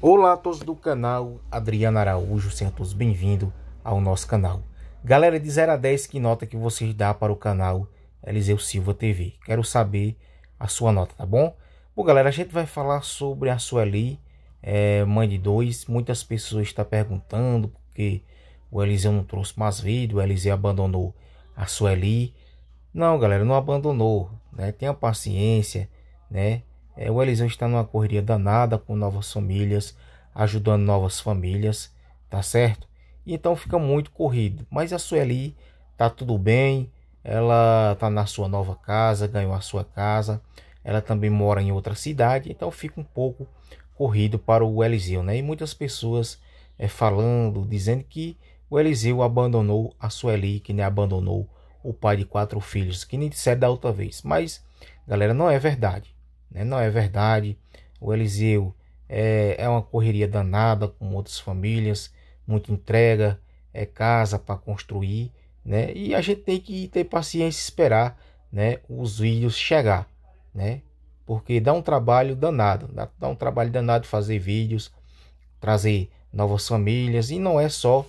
Olá a todos do canal Adriano Araújo, sejam todos bem-vindos ao nosso canal. Galera, de 0 a 10, que nota que vocês dá para o canal Eliseu Silva TV? Quero saber a sua nota, tá bom? Bom, galera, a gente vai falar sobre a Sueli, é, mãe de dois. Muitas pessoas estão perguntando porque o Eliseu não trouxe mais vídeo, o Eliseu abandonou a Sueli. Não, galera, não abandonou, né? Tenha paciência, né? É, o Elisão está numa correria danada com novas famílias, ajudando novas famílias, tá certo? E então fica muito corrido. Mas a Sueli tá tudo bem, ela tá na sua nova casa, ganhou a sua casa, ela também mora em outra cidade, então fica um pouco corrido para o Eliseu, né? E muitas pessoas é, falando, dizendo que o Eliseu abandonou a Sueli, que nem abandonou o pai de quatro filhos, que nem disseram da outra vez. Mas, galera, não é verdade. Né? Não é verdade. O Eliseu é, é uma correria danada com outras famílias, muita entrega, é casa para construir, né? E a gente tem que ter paciência e esperar, né? Os vídeos chegar, né? Porque dá um trabalho danado, dá um trabalho danado fazer vídeos, trazer novas famílias e não é só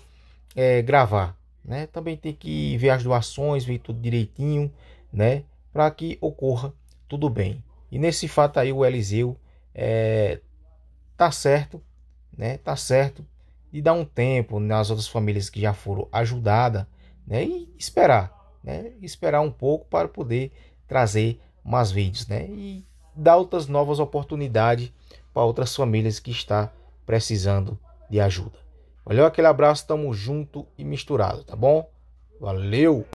é, gravar, né? Também tem que ver as doações, ver tudo direitinho, né? Para que ocorra tudo bem. E nesse fato aí o Eliseu é, tá certo, né? Tá certo de dar um tempo nas outras famílias que já foram ajudadas, né? E esperar, né? Esperar um pouco para poder trazer mais vídeos, né? E dar outras novas oportunidades para outras famílias que está precisando de ajuda. Valeu, aquele abraço, tamo junto e misturado, tá bom? Valeu!